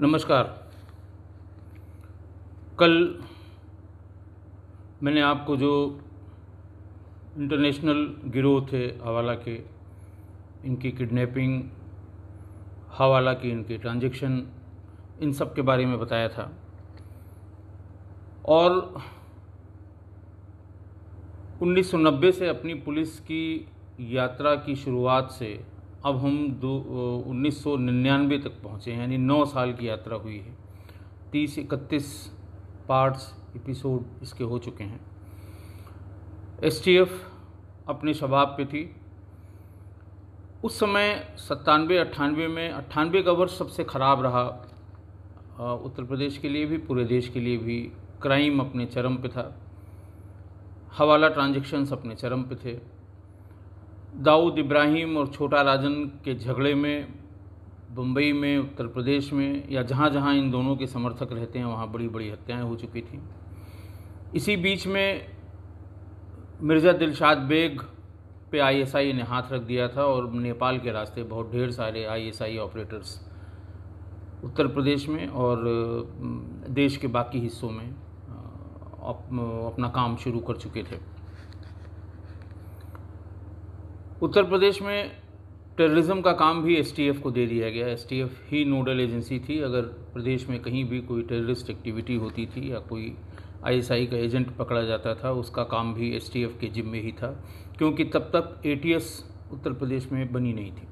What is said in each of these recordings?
नमस्कार कल मैंने आपको जो इंटरनेशनल गिरोह थे हवाला के इनकी किडनैपिंग हवाला की इनके ट्रांजैक्शन इन सब के बारे में बताया था और 1990 से अपनी पुलिस की यात्रा की शुरुआत से अब हम दो उन्नीस सौ निन्यानवे तक पहुँचे हैं यानी नौ साल की यात्रा हुई है तीस इकतीस पार्ट्स एपिसोड इसके हो चुके हैं एस अपने शबाब पे थी उस समय सत्तानवे अट्ठानवे में अट्ठानवे का वर्ष सबसे ख़राब रहा उत्तर प्रदेश के लिए भी पूरे देश के लिए भी क्राइम अपने चरम पे था हवाला ट्रांजेक्शन्स अपने चरम पे थे दाऊद इब्राहिम और छोटा राजन के झगड़े में बम्बई में उत्तर प्रदेश में या जहाँ जहाँ इन दोनों के समर्थक रहते हैं वहाँ बड़ी बड़ी हत्याएं हो चुकी थी इसी बीच में मिर्ज़ा दिलशाद बेग पे आईएसआई ने हाथ रख दिया था और नेपाल के रास्ते बहुत ढेर सारे आईएसआई ऑपरेटर्स उत्तर प्रदेश में और देश के बाकी हिस्सों में अपना काम शुरू कर चुके थे उत्तर प्रदेश में टेररिज्म का काम भी एस को दे दिया गया एस ही नोडल एजेंसी थी अगर प्रदेश में कहीं भी कोई टेररिस्ट एक्टिविटी होती थी या कोई आईएसआई का एजेंट पकड़ा जाता था उसका काम भी एस के जिम्मे ही था क्योंकि तब तक ए उत्तर प्रदेश में बनी नहीं थी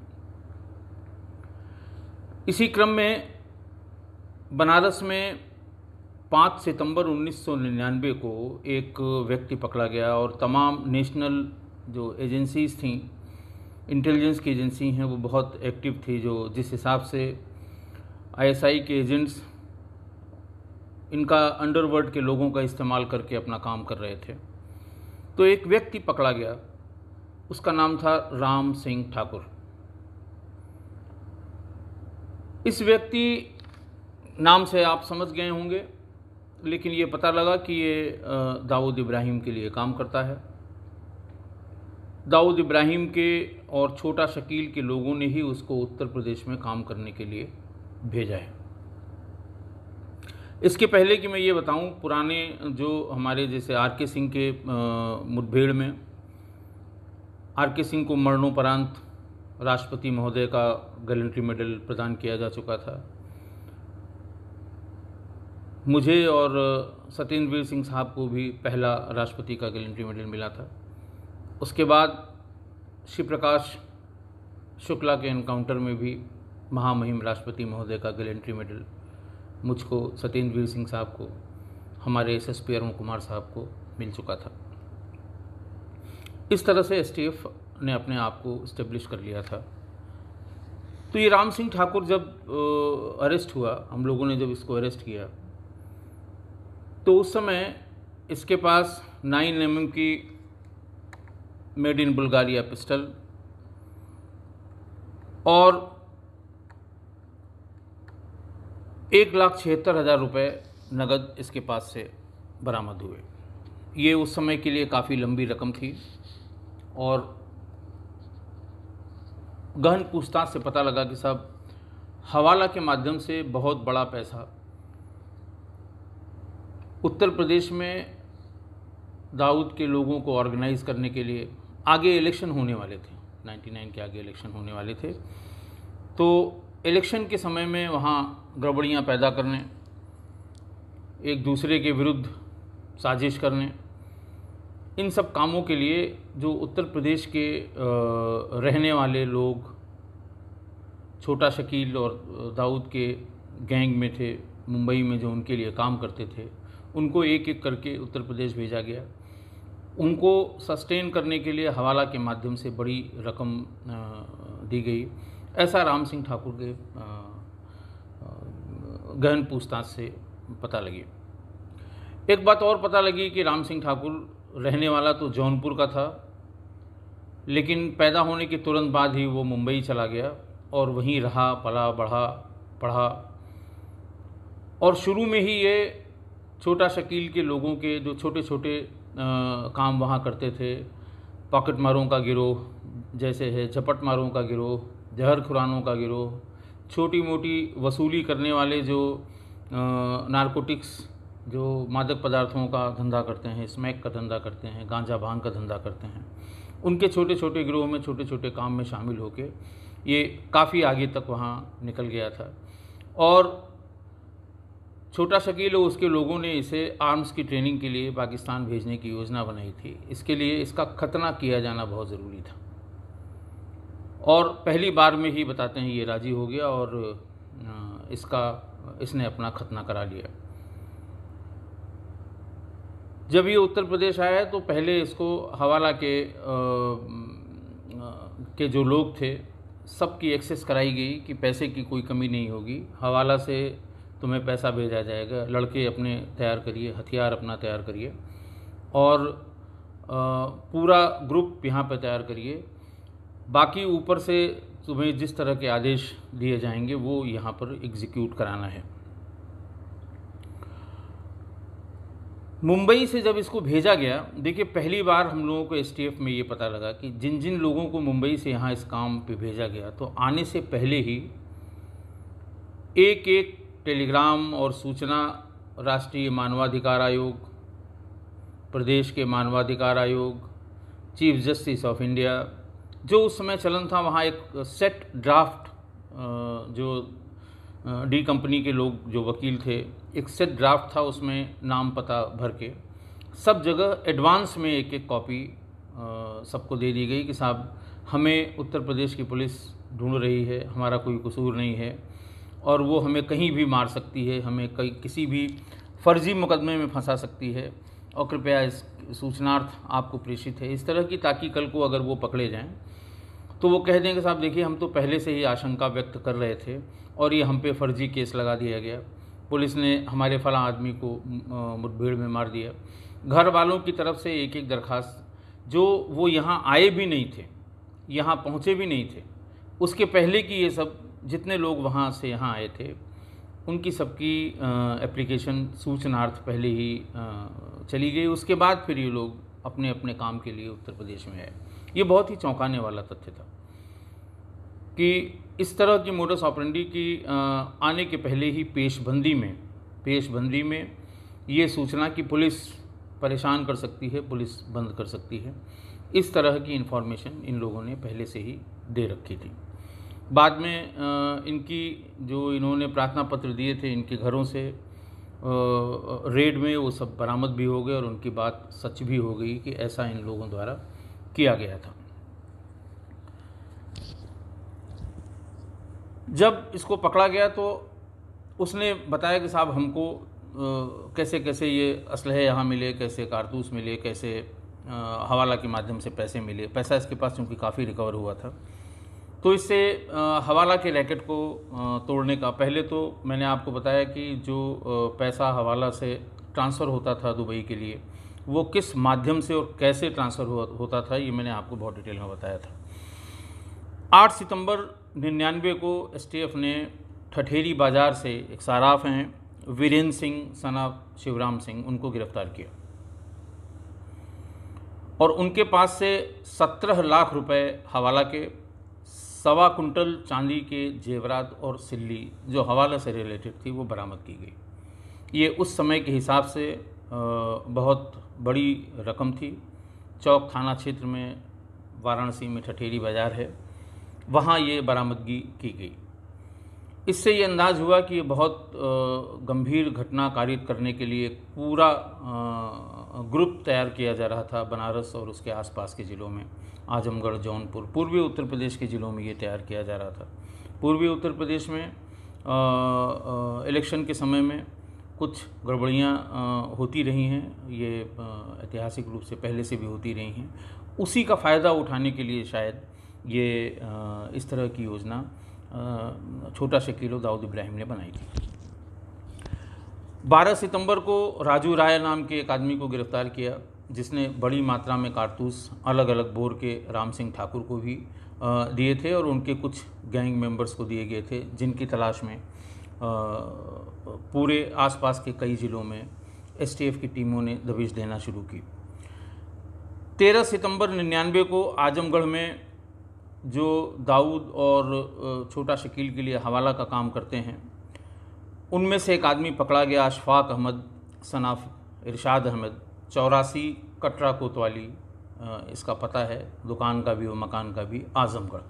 इसी क्रम में बनारस में 5 सितंबर 1999 को एक व्यक्ति पकड़ा गया और तमाम नेशनल जो एजेंसीज थी इंटेलिजेंस की एजेंसी हैं वो बहुत एक्टिव थी जो जिस हिसाब से आईएसआई के एजेंट्स इनका अंडरवर्ल्ड के लोगों का इस्तेमाल करके अपना काम कर रहे थे तो एक व्यक्ति पकड़ा गया उसका नाम था राम सिंह ठाकुर इस व्यक्ति नाम से आप समझ गए होंगे लेकिन ये पता लगा कि ये दाऊद इब्राहिम के लिए काम करता है दाऊद इब्राहिम के और छोटा शकील के लोगों ने ही उसको उत्तर प्रदेश में काम करने के लिए भेजा है इसके पहले कि मैं ये बताऊं पुराने जो हमारे जैसे आर के सिंह के मुठभेड़ में आर के सिंह को मरणोपरांत राष्ट्रपति महोदय का गैलेंट्री मेडल प्रदान किया जा चुका था मुझे और सत्येंद्र वीर सिंह साहब को भी पहला राष्ट्रपति का गैलेंट्री मेडल मिला था उसके बाद शिव प्रकाश शुक्ला के एनकाउंटर में भी महामहिम राष्ट्रपति महोदय का गैलेंट्री मेडल मुझको सत्येंद्र वीर सिंह साहब को हमारे S S P Arun Kumar साहब को मिल चुका था इस तरह से एस टी एफ ने अपने आप को इस्टेब्लिश कर लिया था तो ये राम सिंह ठाकुर जब अरेस्ट हुआ हम लोगों ने जब इसको अरेस्ट किया तो उस समय इसके पास नाइन एम की मेड इन बुल्गारिया पिस्टल और एक लाख छिहत्तर हज़ार रुपये नकद इसके पास से बरामद हुए ये उस समय के लिए काफ़ी लंबी रकम थी और गहन पूछताछ से पता लगा कि साहब हवाला के माध्यम से बहुत बड़ा पैसा उत्तर प्रदेश में दाऊद के लोगों को ऑर्गेनाइज़ करने के लिए आगे इलेक्शन होने वाले थे 99 के आगे इलेक्शन होने वाले थे तो इलेक्शन के समय में वहाँ गड़बड़ियाँ पैदा करने एक दूसरे के विरुद्ध साजिश करने इन सब कामों के लिए जो उत्तर प्रदेश के रहने वाले लोग छोटा शकील और दाऊद के गैंग में थे मुंबई में जो उनके लिए काम करते थे उनको एक एक करके उत्तर प्रदेश भेजा गया उनको सस्टेन करने के लिए हवाला के माध्यम से बड़ी रकम दी गई ऐसा राम सिंह ठाकुर के गहन पूछताछ से पता लगी एक बात और पता लगी कि राम सिंह ठाकुर रहने वाला तो जौनपुर का था लेकिन पैदा होने के तुरंत बाद ही वो मुंबई चला गया और वहीं रहा पला बढ़ा पढ़ा और शुरू में ही ये छोटा शकील के लोगों के जो छोटे छोटे काम वहाँ करते थे पॉकेट मारों का गिरोह जैसे है झपट मारों का गिरोह जहर खुरानों का गिरोह छोटी मोटी वसूली करने वाले जो नारकोटिक्स जो मादक पदार्थों का धंधा करते हैं स्मैक का धंधा करते हैं गांजा भांग का धंधा करते हैं उनके छोटे छोटे गिरोह में छोटे छोटे काम में शामिल होके ये काफ़ी आगे तक वहाँ निकल गया था और छोटा शकील और उसके लोगों ने इसे आर्म्स की ट्रेनिंग के लिए पाकिस्तान भेजने की योजना बनाई थी इसके लिए इसका खतना किया जाना बहुत ज़रूरी था और पहली बार में ही बताते हैं ये राज़ी हो गया और इसका इसने अपना खतना करा लिया जब ये उत्तर प्रदेश आया तो पहले इसको हवाला के आ, के जो लोग थे सबकी एक्सेस कराई गई कि पैसे की कोई कमी नहीं होगी हवाला से तुम्हें पैसा भेजा जाएगा लड़के अपने तैयार करिए हथियार अपना तैयार करिए और पूरा ग्रुप यहाँ पर तैयार करिए बाकी ऊपर से तुम्हें जिस तरह के आदेश दिए जाएंगे वो यहाँ पर एग्जीक्यूट कराना है मुंबई से जब इसको भेजा गया देखिए पहली बार हम लोगों को एस में ये पता लगा कि जिन जिन लोगों को मुंबई से यहाँ इस काम पे भेजा गया तो आने से पहले ही एक एक टेलीग्राम और सूचना राष्ट्रीय मानवाधिकार आयोग प्रदेश के मानवाधिकार आयोग चीफ जस्टिस ऑफ इंडिया जो उस समय चलन था वहाँ एक सेट ड्राफ्ट जो डी कंपनी के लोग जो वकील थे एक सेट ड्राफ्ट था उसमें नाम पता भर के सब जगह एडवांस में एक एक कॉपी सबको दे दी गई कि साहब हमें उत्तर प्रदेश की पुलिस ढूंढ रही है हमारा कोई कसूर नहीं है और वो हमें कहीं भी मार सकती है हमें कहीं किसी भी फर्जी मुकदमे में फंसा सकती है और कृपया इस सूचनार्थ आपको प्रेषित है इस तरह की ताकि कल को अगर वो पकड़े जाएं तो वो कह दें कि साहब देखिए हम तो पहले से ही आशंका व्यक्त कर रहे थे और ये हम पे फर्जी केस लगा दिया गया पुलिस ने हमारे फला आदमी को मुठभेड़ में मार दिया घर वालों की तरफ से एक एक दरखास्त जो वो यहाँ आए भी नहीं थे यहाँ पहुँचे भी नहीं थे उसके पहले की ये सब जितने लोग वहाँ से यहाँ आए थे उनकी सबकी एप्लीकेशन सूचनार्थ पहले ही चली गई उसके बाद फिर ये लोग अपने अपने काम के लिए उत्तर प्रदेश में आए ये बहुत ही चौंकाने वाला तथ्य था कि इस तरह की मोटर ऑपरेंडी की आने के पहले ही पेशबंदी में पेशबंदी में ये सूचना कि पुलिस परेशान कर सकती है पुलिस बंद कर सकती है इस तरह की इन्फॉर्मेशन इन लोगों ने पहले से ही दे रखी थी बाद में इनकी जो इन्होंने प्रार्थना पत्र दिए थे इनके घरों से रेड में वो सब बरामद भी हो गए और उनकी बात सच भी हो गई कि ऐसा इन लोगों द्वारा किया गया था जब इसको पकड़ा गया तो उसने बताया कि साहब हमको कैसे कैसे ये असलहे यहाँ मिले कैसे कारतूस मिले कैसे हवाला के माध्यम से पैसे मिले पैसा इसके पास चूँकि काफ़ी रिकवर हुआ था तो इससे हवाला के रैकेट को तोड़ने का पहले तो मैंने आपको बताया कि जो पैसा हवाला से ट्रांसफ़र होता था दुबई के लिए वो किस माध्यम से और कैसे ट्रांसफ़र होता था ये मैंने आपको बहुत डिटेल में बताया था आठ सितंबर निन्यानवे को एस ने ठठेरी बाज़ार से एक साराफ हैं वीरेंद्र सिंह सना शिवराम सिंह उनको गिरफ्तार किया और उनके पास से सत्रह लाख रुपए हवाला के सवा कुंटल चांदी के जेवरात और सिल्ली जो हवाला से रिलेटेड थी वो बरामद की गई ये उस समय के हिसाब से बहुत बड़ी रकम थी चौक थाना क्षेत्र में वाराणसी में ठठेरी बाज़ार है वहाँ ये बरामदगी की गई इससे ये अंदाज हुआ कि ये बहुत गंभीर घटना कारित करने के लिए पूरा ग्रुप तैयार किया जा रहा था बनारस और उसके आसपास के ज़िलों में आजमगढ़ जौनपुर पूर्वी उत्तर प्रदेश के ज़िलों में ये तैयार किया जा रहा था पूर्वी उत्तर प्रदेश में इलेक्शन के समय में कुछ गड़बड़ियाँ होती रही हैं ये ऐतिहासिक रूप से पहले से भी होती रही हैं उसी का फ़ायदा उठाने के लिए शायद ये इस तरह की योजना छोटा शकीलो दाऊद इब्राहिम ने बनाई थी 12 सितंबर को राजू राय नाम के एक आदमी को गिरफ्तार किया जिसने बड़ी मात्रा में कारतूस अलग अलग बोर के राम सिंह ठाकुर को भी दिए थे और उनके कुछ गैंग मेंबर्स को दिए गए थे जिनकी तलाश में पूरे आसपास के कई ज़िलों में एस की टीमों ने दबिश देना शुरू की 13 सितंबर निन्यानवे को आजमगढ़ में जो दाऊद और छोटा शकील के लिए हवाला का काम करते हैं उनमें से एक आदमी पकड़ा गया अशफाक अहमद सनाफ इरशाद अहमद चौरासी कटरा कोतवाली इसका पता है दुकान का भी और मकान का भी आजमगढ़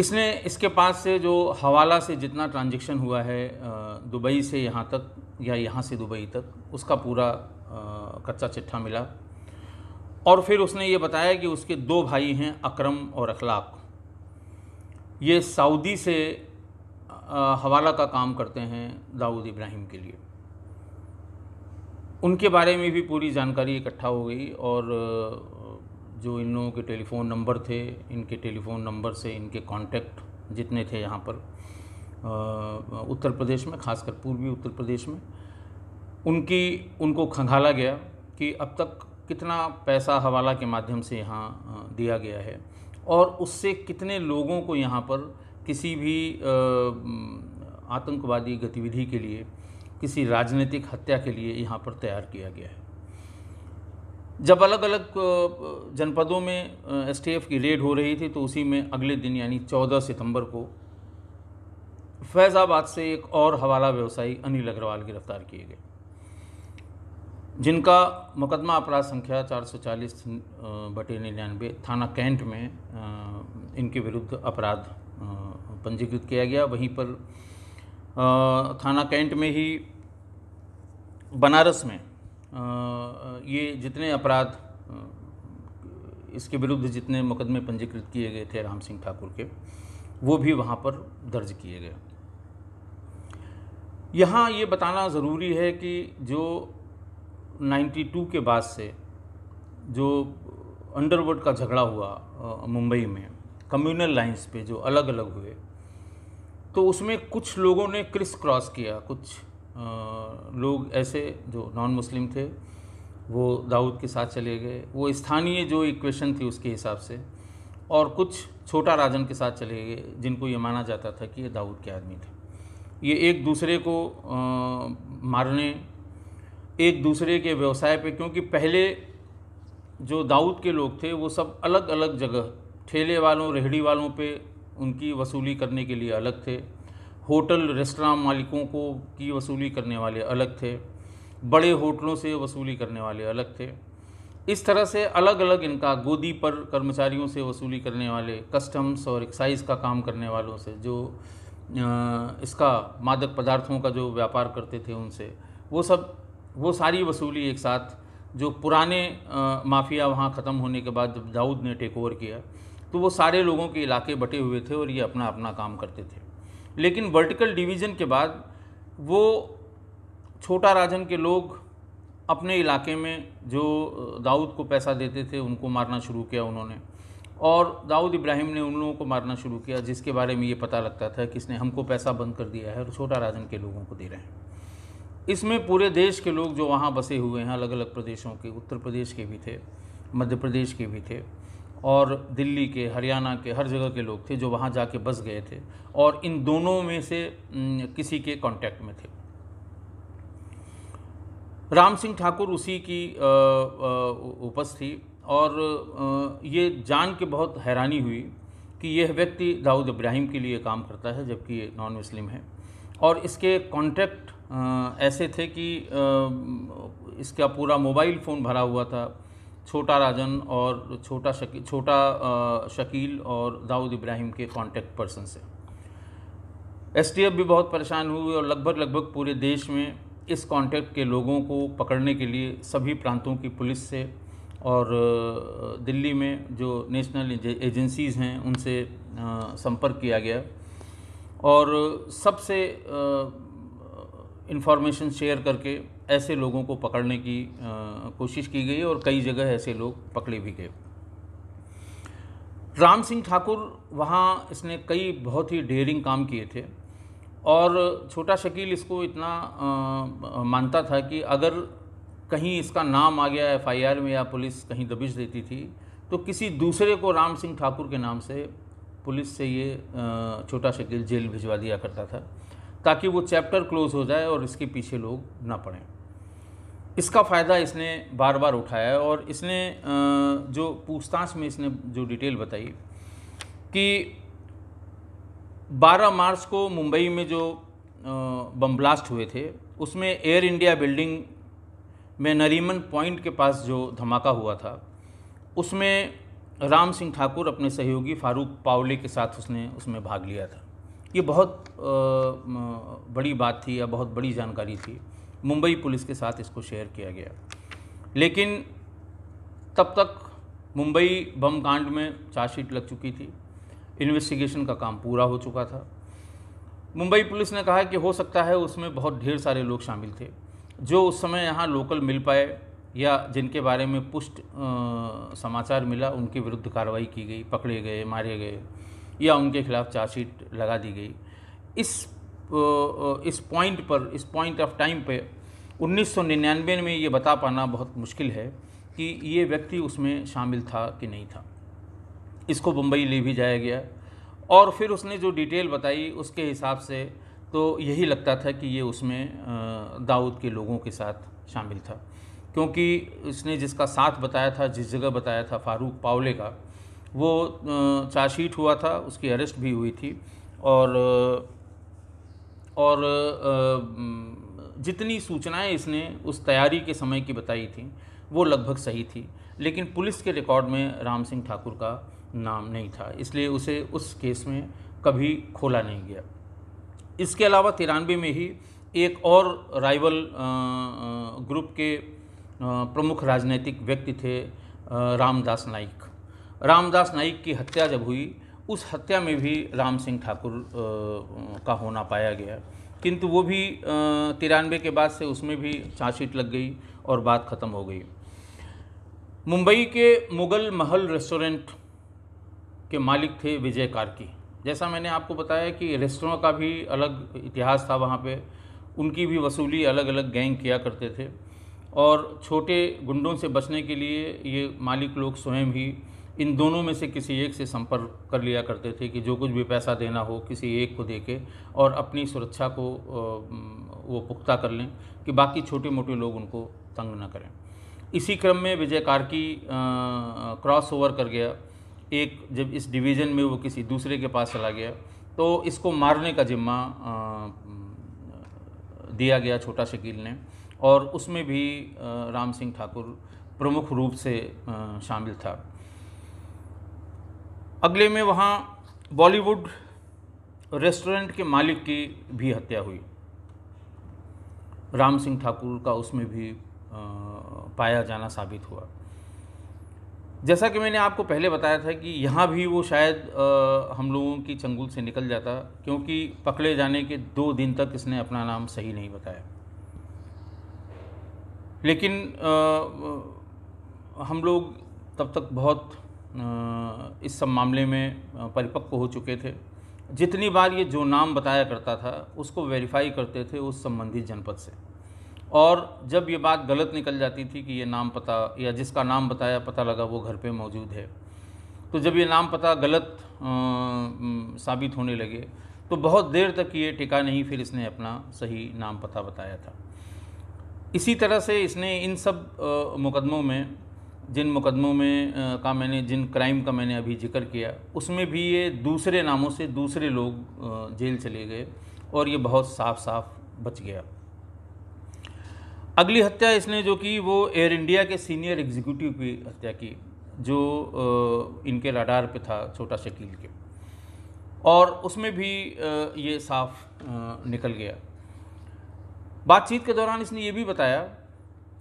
इसने इसके पास से जो हवाला से जितना ट्रांजेक्शन हुआ है दुबई से यहाँ तक या यहाँ से दुबई तक उसका पूरा कच्चा चिट्ठा मिला और फिर उसने ये बताया कि उसके दो भाई हैं अकरम और अखलाक ये सऊदी से हवाला का काम करते हैं दाऊद इब्राहिम के लिए उनके बारे में भी पूरी जानकारी इकट्ठा हो गई और जो इन लोगों के टेलीफ़ोन नंबर थे इनके टेलीफ़ोन नंबर से इनके कांटेक्ट जितने थे यहाँ पर उत्तर प्रदेश में खासकर पूर्वी उत्तर प्रदेश में उनकी उनको खंगाला गया कि अब तक कितना पैसा हवाला के माध्यम से यहाँ दिया गया है और उससे कितने लोगों को यहाँ पर किसी भी आतंकवादी गतिविधि के लिए किसी राजनीतिक हत्या के लिए यहाँ पर तैयार किया गया है जब अलग अलग जनपदों में एस की रेड हो रही थी तो उसी में अगले दिन यानी 14 सितंबर को फैज़ाबाद से एक और हवाला व्यवसायी अनिल अग्रवाल गिरफ्तार किए गए जिनका मुकदमा अपराध संख्या 440 बटे निन्यानवे थाना कैंट में इनके विरुद्ध अपराध पंजीकृत किया गया वहीं पर थाना कैंट में ही बनारस में ये जितने अपराध इसके विरुद्ध जितने मुकदमे पंजीकृत किए गए थे राम सिंह ठाकुर के वो भी वहाँ पर दर्ज किए गए यहाँ ये बताना ज़रूरी है कि जो 92 के बाद से जो अंडरवर्ल्ड का झगड़ा हुआ मुंबई में कम्युनल लाइंस पे जो अलग अलग हुए तो उसमें कुछ लोगों ने क्रिस क्रॉस किया कुछ लोग ऐसे जो नॉन मुस्लिम थे वो दाऊद के साथ चले गए वो स्थानीय जो इक्वेशन थी उसके हिसाब से और कुछ छोटा राजन के साथ चले गए जिनको ये माना जाता था कि ये दाऊद के आदमी थे ये एक दूसरे को आ, मारने एक दूसरे के व्यवसाय पे क्योंकि पहले जो दाऊद के लोग थे वो सब अलग अलग जगह ठेले वालों रेहड़ी वालों पे उनकी वसूली करने के लिए अलग थे होटल रेस्टोरेंट मालिकों को की वसूली करने वाले अलग थे बड़े होटलों से वसूली करने वाले अलग थे इस तरह से अलग अलग इनका गोदी पर कर्मचारियों से वसूली करने वाले कस्टम्स और एक्साइज का काम करने वालों से जो इसका मादक पदार्थों का जो व्यापार करते थे उनसे वो सब वो सारी वसूली एक साथ जो पुराने माफिया वहाँ ख़त्म होने के बाद जब दाऊद ने टेक ओवर किया तो वो सारे लोगों के इलाके बटे हुए थे और ये अपना अपना काम करते थे लेकिन वर्टिकल डिवीज़न के बाद वो छोटा राजन के लोग अपने इलाके में जो दाऊद को पैसा देते थे उनको मारना शुरू किया उन्होंने और दाऊद इब्राहिम ने उन लोगों को मारना शुरू किया जिसके बारे में ये पता लगता था कि इसने हमको पैसा बंद कर दिया है और छोटा राजन के लोगों को दे रहे हैं इसमें पूरे देश के लोग जो वहाँ बसे हुए हैं अलग अलग प्रदेशों के उत्तर प्रदेश के भी थे मध्य प्रदेश के भी थे और दिल्ली के हरियाणा के हर जगह के लोग थे जो वहाँ जाके बस गए थे और इन दोनों में से किसी के कांटेक्ट में थे राम सिंह ठाकुर उसी की उपज थी और ये जान के बहुत हैरानी हुई कि यह व्यक्ति दाऊद इब्राहिम के लिए काम करता है जबकि ये नॉन मुस्लिम है और इसके कॉन्टैक्ट ऐसे थे कि इसका पूरा मोबाइल फ़ोन भरा हुआ था छोटा राजन और छोटा शकी छोटा शकील और दाऊद इब्राहिम के कांटेक्ट पर्सन से एस भी बहुत परेशान हुए और लगभग लगभग पूरे देश में इस कांटेक्ट के लोगों को पकड़ने के लिए सभी प्रांतों की पुलिस से और दिल्ली में जो नेशनल एजेंसीज़ हैं उनसे संपर्क किया गया और सबसे इन्फॉर्मेशन शेयर करके ऐसे लोगों को पकड़ने की कोशिश की गई और कई जगह ऐसे लोग पकड़े भी गए राम सिंह ठाकुर वहाँ इसने कई बहुत ही डेयरिंग काम किए थे और छोटा शकील इसको इतना मानता था कि अगर कहीं इसका नाम आ गया एफआईआर में या पुलिस कहीं दबिश देती थी तो किसी दूसरे को राम सिंह ठाकुर के नाम से पुलिस से ये छोटा शकील जेल भिजवा दिया करता था ताकि वो चैप्टर क्लोज हो जाए और इसके पीछे लोग ना पड़ें इसका फ़ायदा इसने बार बार उठाया है और इसने जो पूछताछ में इसने जो डिटेल बताई कि 12 मार्च को मुंबई में जो बम ब्लास्ट हुए थे उसमें एयर इंडिया बिल्डिंग में नरीमन पॉइंट के पास जो धमाका हुआ था उसमें राम सिंह ठाकुर अपने सहयोगी फारूक पावले के साथ उसने उसमें भाग लिया था ये बहुत बड़ी बात थी या बहुत बड़ी जानकारी थी मुंबई पुलिस के साथ इसको शेयर किया गया लेकिन तब तक मुंबई बम कांड में चार्जशीट लग चुकी थी इन्वेस्टिगेशन का काम पूरा हो चुका था मुंबई पुलिस ने कहा कि हो सकता है उसमें बहुत ढेर सारे लोग शामिल थे जो उस समय यहाँ लोकल मिल पाए या जिनके बारे में पुष्ट समाचार मिला उनके विरुद्ध कार्रवाई की गई पकड़े गए मारे गए या उनके खिलाफ चार्जशीट लगा दी गई इस इस पॉइंट पर इस पॉइंट ऑफ टाइम पे 1999 में ये बता पाना बहुत मुश्किल है कि ये व्यक्ति उसमें शामिल था कि नहीं था इसको बम्बई ले भी जाया गया और फिर उसने जो डिटेल बताई उसके हिसाब से तो यही लगता था कि ये उसमें दाऊद के लोगों के साथ शामिल था क्योंकि उसने जिसका साथ बताया था जिस जगह बताया था फारूक पावले का वो चार्जशीट हुआ था उसकी अरेस्ट भी हुई थी और और जितनी सूचनाएं इसने उस तैयारी के समय की बताई थी वो लगभग सही थी लेकिन पुलिस के रिकॉर्ड में राम सिंह ठाकुर का नाम नहीं था इसलिए उसे उस केस में कभी खोला नहीं गया इसके अलावा तिरानवे में ही एक और राइवल ग्रुप के प्रमुख राजनीतिक व्यक्ति थे रामदास नाइक रामदास नाइक की हत्या जब हुई उस हत्या में भी राम सिंह ठाकुर का होना पाया गया किंतु वो भी तिरानवे के बाद से उसमें भी चार्जशीट लग गई और बात ख़त्म हो गई मुंबई के मुग़ल महल रेस्टोरेंट के मालिक थे विजय कार्की जैसा मैंने आपको बताया कि रेस्टोरों का भी अलग इतिहास था वहाँ पे उनकी भी वसूली अलग अलग गैंग किया करते थे और छोटे गुंडों से बचने के लिए ये मालिक लोग स्वयं ही इन दोनों में से किसी एक से संपर्क कर लिया करते थे कि जो कुछ भी पैसा देना हो किसी एक को दे के और अपनी सुरक्षा को वो पुख्ता कर लें कि बाकी छोटे मोटे लोग उनको तंग ना करें इसी क्रम में विजय कार्की क्रॉस ओवर कर गया एक जब इस डिवीज़न में वो किसी दूसरे के पास चला गया तो इसको मारने का जिम्मा दिया गया छोटा शकील ने और उसमें भी राम सिंह ठाकुर प्रमुख रूप से शामिल था अगले में वहाँ बॉलीवुड रेस्टोरेंट के मालिक की भी हत्या हुई राम सिंह ठाकुर का उसमें भी पाया जाना साबित हुआ जैसा कि मैंने आपको पहले बताया था कि यहाँ भी वो शायद हम लोगों की चंगुल से निकल जाता क्योंकि पकड़े जाने के दो दिन तक इसने अपना नाम सही नहीं बताया लेकिन हम लोग तब तक बहुत इस सब मामले में परिपक्व हो चुके थे जितनी बार ये जो नाम बताया करता था उसको वेरीफाई करते थे उस संबंधित जनपद से और जब ये बात गलत निकल जाती थी कि ये नाम पता या जिसका नाम बताया पता लगा वो घर पे मौजूद है तो जब ये नाम पता गलत आ, साबित होने लगे तो बहुत देर तक ये टिका नहीं फिर इसने अपना सही नाम पता बताया था इसी तरह से इसने इन सब आ, मुकदमों में जिन मुकदमों में का मैंने जिन क्राइम का मैंने अभी जिक्र किया उसमें भी ये दूसरे नामों से दूसरे लोग जेल चले गए और ये बहुत साफ साफ बच गया अगली हत्या इसने जो की वो एयर इंडिया के सीनियर एग्जीक्यूटिव की हत्या की जो इनके राडार पे था छोटा शकील के और उसमें भी ये साफ निकल गया बातचीत के दौरान इसने ये भी बताया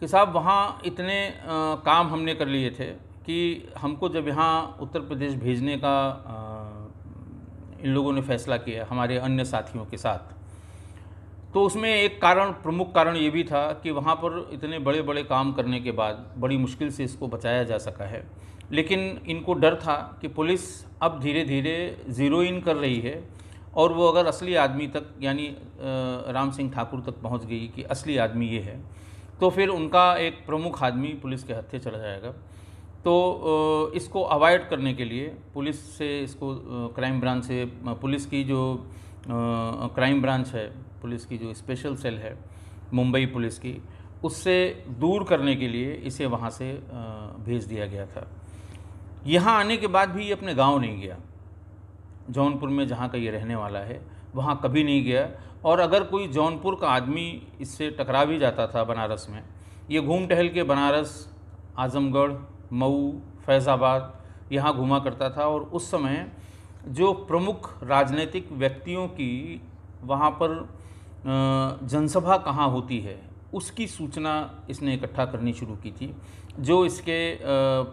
कि साहब वहाँ इतने आ, काम हमने कर लिए थे कि हमको जब यहाँ उत्तर प्रदेश भेजने का आ, इन लोगों ने फैसला किया हमारे अन्य साथियों के साथ तो उसमें एक कारण प्रमुख कारण ये भी था कि वहाँ पर इतने बड़े बड़े काम करने के बाद बड़ी मुश्किल से इसको बचाया जा सका है लेकिन इनको डर था कि पुलिस अब धीरे धीरे ज़ीरो इन कर रही है और वो अगर असली आदमी तक यानी राम सिंह ठाकुर तक पहुँच गई कि असली आदमी ये है तो फिर उनका एक प्रमुख आदमी पुलिस के हत्थे चला जाएगा तो इसको अवॉइड करने के लिए पुलिस से इसको क्राइम ब्रांच से पुलिस की जो क्राइम ब्रांच है पुलिस की जो स्पेशल सेल है मुंबई पुलिस की उससे दूर करने के लिए इसे वहाँ से भेज दिया गया था यहाँ आने के बाद भी ये अपने गांव नहीं गया जौनपुर में जहाँ का ये रहने वाला है वहाँ कभी नहीं गया और अगर कोई जौनपुर का आदमी इससे टकरा भी जाता था बनारस में ये घूम टहल के बनारस आज़मगढ़ मऊ फैज़ाबाद यहाँ घूमा करता था और उस समय जो प्रमुख राजनीतिक व्यक्तियों की वहाँ पर जनसभा कहाँ होती है उसकी सूचना इसने इकट्ठा करनी शुरू की थी जो इसके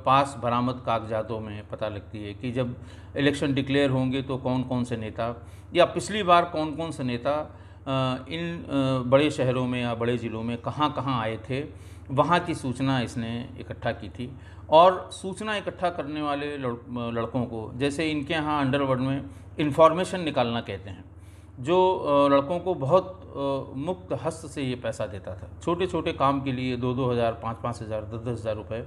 पास बरामद कागजातों में पता लगती है कि जब इलेक्शन डिक्लेयर होंगे तो कौन कौन से नेता या पिछली बार कौन कौन से नेता इन बड़े शहरों में या बड़े ज़िलों में कहाँ कहाँ आए थे वहाँ की सूचना इसने इकट्ठा की थी और सूचना इकट्ठा करने वाले लड़कों को जैसे इनके यहाँ अंडरवर्ल्ड में इन्फॉर्मेशन निकालना कहते हैं जो लड़कों को बहुत मुक्त हस्त से ये पैसा देता था छोटे छोटे काम के लिए दो दो हज़ार पाँच पाँच हज़ार दस दस हज़ार रुपये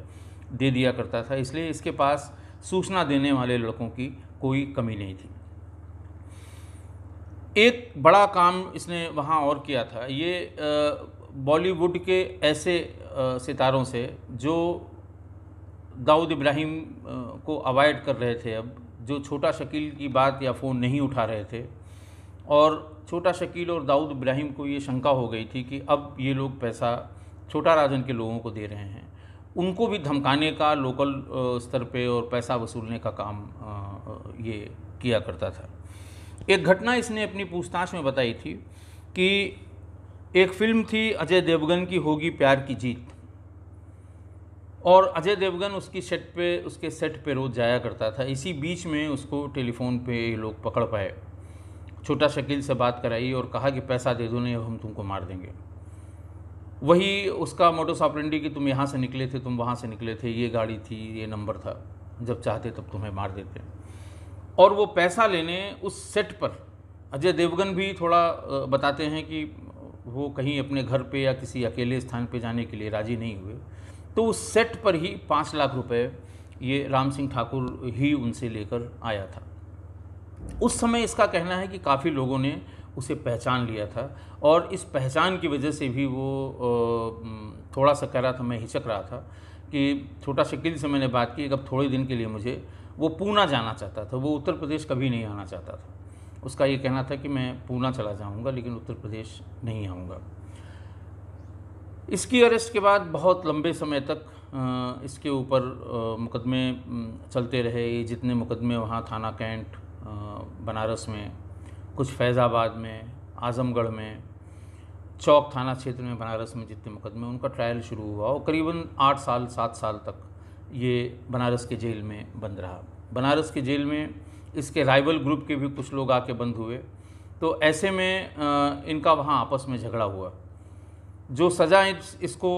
दे दिया करता था इसलिए इसके पास सूचना देने वाले लड़कों की कोई कमी नहीं थी एक बड़ा काम इसने वहाँ और किया था ये बॉलीवुड के ऐसे सितारों से जो दाऊद इब्राहिम को अवॉइड कर रहे थे अब जो छोटा शकील की बात या फ़ोन नहीं उठा रहे थे और छोटा शकील और दाऊद इब्राहिम को ये शंका हो गई थी कि अब ये लोग पैसा छोटा राजन के लोगों को दे रहे हैं उनको भी धमकाने का लोकल स्तर पे और पैसा वसूलने का काम ये किया करता था एक घटना इसने अपनी पूछताछ में बताई थी कि एक फिल्म थी अजय देवगन की होगी प्यार की जीत और अजय देवगन उसकी सेट पे उसके सेट पे रोज़ जाया करता था इसी बीच में उसको टेलीफोन पे ये लोग पकड़ पाए छोटा शकील से बात कराई और कहा कि पैसा दे दो नहीं तो हम तुमको मार देंगे वही उसका मोटो सॉपरेंडी कि तुम यहाँ से निकले थे तुम वहाँ से निकले थे ये गाड़ी थी ये नंबर था जब चाहते तब तुम्हें मार देते और वो पैसा लेने उस सेट पर अजय देवगन भी थोड़ा बताते हैं कि वो कहीं अपने घर पे या किसी अकेले स्थान पे जाने के लिए राज़ी नहीं हुए तो उस सेट पर ही पाँच लाख रुपए ये राम सिंह ठाकुर ही उनसे लेकर आया था उस समय इसका कहना है कि काफ़ी लोगों ने उसे पहचान लिया था और इस पहचान की वजह से भी वो थोड़ा सा कह रहा था मैं हिचक रहा था कि छोटा शकील से मैंने बात की अब थोड़े दिन के लिए मुझे वो पूना जाना चाहता था वो उत्तर प्रदेश कभी नहीं आना चाहता था उसका ये कहना था कि मैं पूना चला जाऊंगा लेकिन उत्तर प्रदेश नहीं आऊँगा इसकी अरेस्ट के बाद बहुत लंबे समय तक इसके ऊपर मुकदमे चलते रहे ये जितने मुकदमे वहाँ थाना कैंट बनारस में कुछ फैज़ाबाद में आज़मगढ़ में चौक थाना क्षेत्र में बनारस में जितने मुकदमे उनका ट्रायल शुरू हुआ और करीबन आठ साल सात साल तक ये बनारस के जेल में बंद रहा बनारस के जेल में इसके राइवल ग्रुप के भी कुछ लोग आके बंद हुए तो ऐसे में इनका वहाँ आपस में झगड़ा हुआ जो सज़ा इसको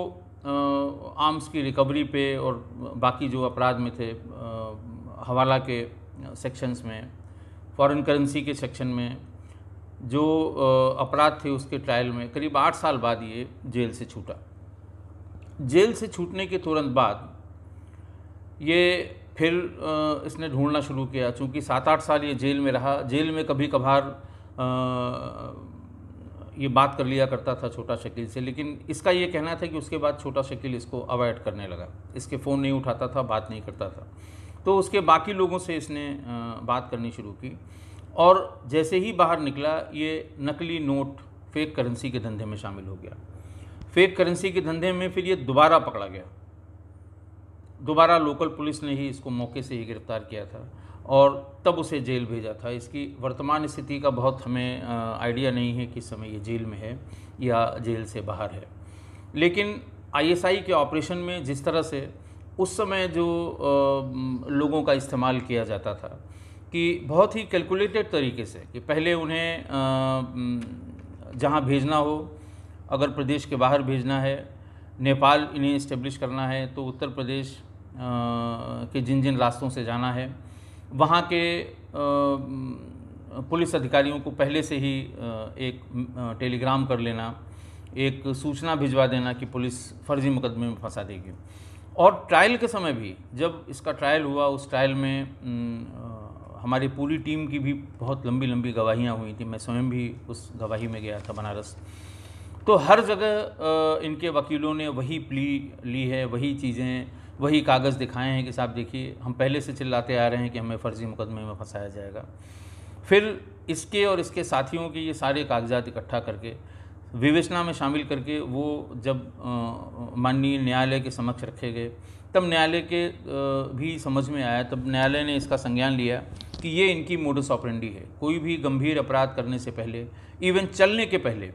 आर्म्स की रिकवरी पे और बाकी जो अपराध में थे हवाला के सेक्शंस में फॉरेन करेंसी के सेक्शन में जो अपराध थे उसके ट्रायल में करीब आठ साल बाद ये जेल से छूटा जेल से छूटने के तुरंत बाद ये फिर इसने ढूंढना शुरू किया चूँकि सात आठ साल ये जेल में रहा जेल में कभी कभार ये बात कर लिया करता था छोटा शकील से लेकिन इसका ये कहना था कि उसके बाद छोटा शकील इसको अवॉइड करने लगा इसके फ़ोन नहीं उठाता था बात नहीं करता था तो उसके बाकी लोगों से इसने बात करनी शुरू की और जैसे ही बाहर निकला ये नकली नोट फेक करेंसी के धंधे में शामिल हो गया फेक करेंसी के धंधे में फिर ये दोबारा पकड़ा गया दोबारा लोकल पुलिस ने ही इसको मौके से ही गिरफ्तार किया था और तब उसे जेल भेजा था इसकी वर्तमान स्थिति का बहुत हमें आइडिया नहीं है कि समय ये जेल में है या जेल से बाहर है लेकिन आईएसआई के ऑपरेशन में जिस तरह से उस समय जो लोगों का इस्तेमाल किया जाता था कि बहुत ही कैलकुलेटेड तरीके से कि पहले उन्हें जहाँ भेजना हो अगर प्रदेश के बाहर भेजना है नेपाल इन्हें इस्टेब्लिश करना है तो उत्तर प्रदेश कि जिन जिन रास्तों से जाना है वहाँ के पुलिस अधिकारियों को पहले से ही एक टेलीग्राम कर लेना एक सूचना भिजवा देना कि पुलिस फर्जी मुकदमे में फंसा देगी और ट्रायल के समय भी जब इसका ट्रायल हुआ उस ट्रायल में हमारी पूरी टीम की भी बहुत लंबी लंबी गवाहियाँ हुई थी मैं स्वयं भी उस गवाही में गया था बनारस तो हर जगह इनके वकीलों ने वही प्ली ली है वही चीज़ें वही कागज़ दिखाए हैं कि साहब देखिए हम पहले से चिल्लाते आ रहे हैं कि हमें फ़र्ज़ी मुकदमे में फंसाया जाएगा फिर इसके और इसके साथियों के ये सारे कागजात इकट्ठा करके विवेचना में शामिल करके वो जब माननीय न्यायालय के समक्ष रखे गए तब न्यायालय के भी समझ में आया तब न्यायालय ने इसका संज्ञान लिया कि ये इनकी मोडस ऑपरेंडी है कोई भी गंभीर अपराध करने से पहले इवन चलने के पहले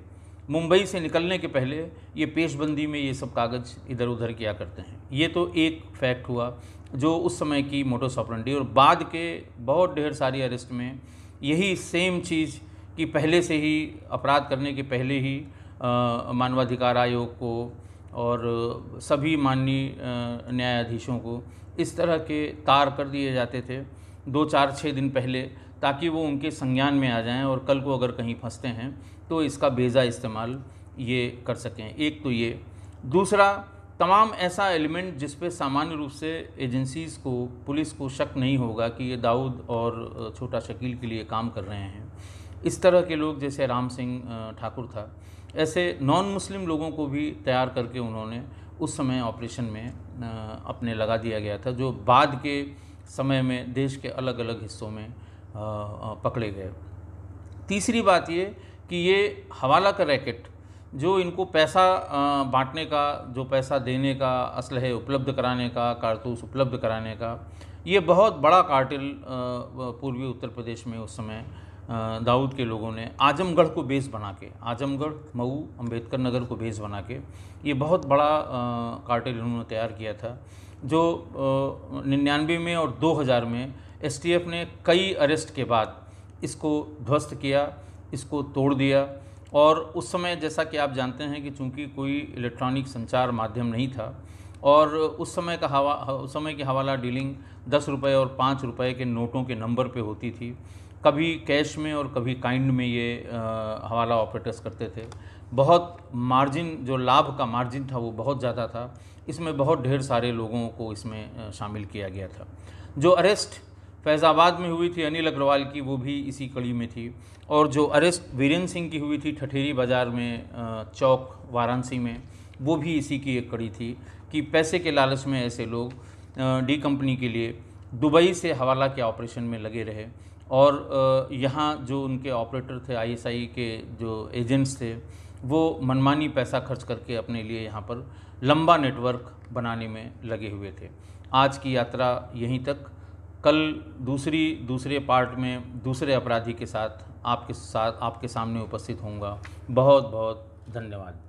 मुंबई से निकलने के पहले ये पेशबंदी में ये सब कागज़ इधर उधर किया करते हैं ये तो एक फैक्ट हुआ जो उस समय की मोटो सॉपरेंडी और बाद के बहुत ढेर सारी अरेस्ट में यही सेम चीज़ कि पहले से ही अपराध करने के पहले ही मानवाधिकार आयोग को और सभी माननीय न्यायाधीशों को इस तरह के तार कर दिए जाते थे दो चार छः दिन पहले ताकि वो उनके संज्ञान में आ जाएं और कल को अगर कहीं फंसते हैं तो इसका बेजा इस्तेमाल ये कर सकें एक तो ये दूसरा तमाम ऐसा एलिमेंट जिस पे सामान्य रूप से एजेंसीज़ को पुलिस को शक नहीं होगा कि ये दाऊद और छोटा शकील के लिए काम कर रहे हैं इस तरह के लोग जैसे राम सिंह ठाकुर था ऐसे नॉन मुस्लिम लोगों को भी तैयार करके उन्होंने उस समय ऑपरेशन में अपने लगा दिया गया था जो बाद के समय में देश के अलग अलग हिस्सों में पकड़े गए तीसरी बात ये कि ये हवाला का रैकेट जो इनको पैसा बांटने का जो पैसा देने का असलहे उपलब्ध कराने का कारतूस उपलब्ध कराने का ये बहुत बड़ा कार्टिल पूर्वी उत्तर प्रदेश में उस समय दाऊद के लोगों ने आजमगढ़ को बेस बना के आजमगढ़ मऊ अंबेडकर नगर को बेस बना के ये बहुत बड़ा कार्टिल उन्होंने तैयार किया था जो निन्यानवे में और 2000 में एसटीएफ ने कई अरेस्ट के बाद इसको ध्वस्त किया इसको तोड़ दिया और उस समय जैसा कि आप जानते हैं कि चूंकि कोई इलेक्ट्रॉनिक संचार माध्यम नहीं था और उस समय का हवा उस समय की हवाला डीलिंग दस रुपये और पाँच रुपये के नोटों के नंबर पे होती थी कभी कैश में और कभी काइंड में ये आ, हवाला ऑपरेटर्स करते थे बहुत मार्जिन जो लाभ का मार्जिन था वो बहुत ज़्यादा था इसमें बहुत ढेर सारे लोगों को इसमें शामिल किया गया था जो अरेस्ट फैज़ाबाद में हुई थी अनिल अग्रवाल की वो भी इसी कड़ी में थी और जो अरेस्ट वीरेंद्र सिंह की हुई थी ठठेरी बाज़ार में चौक वाराणसी में वो भी इसी की एक कड़ी थी कि पैसे के लालच में ऐसे लोग डी कंपनी के लिए दुबई से हवाला के ऑपरेशन में लगे रहे और यहाँ जो उनके ऑपरेटर थे आईएसआई के जो एजेंट्स थे वो मनमानी पैसा खर्च करके अपने लिए यहाँ पर लंबा नेटवर्क बनाने में लगे हुए थे आज की यात्रा यहीं तक कल दूसरी दूसरे पार्ट में दूसरे अपराधी के साथ आपके साथ आपके सामने उपस्थित होऊंगा बहुत बहुत धन्यवाद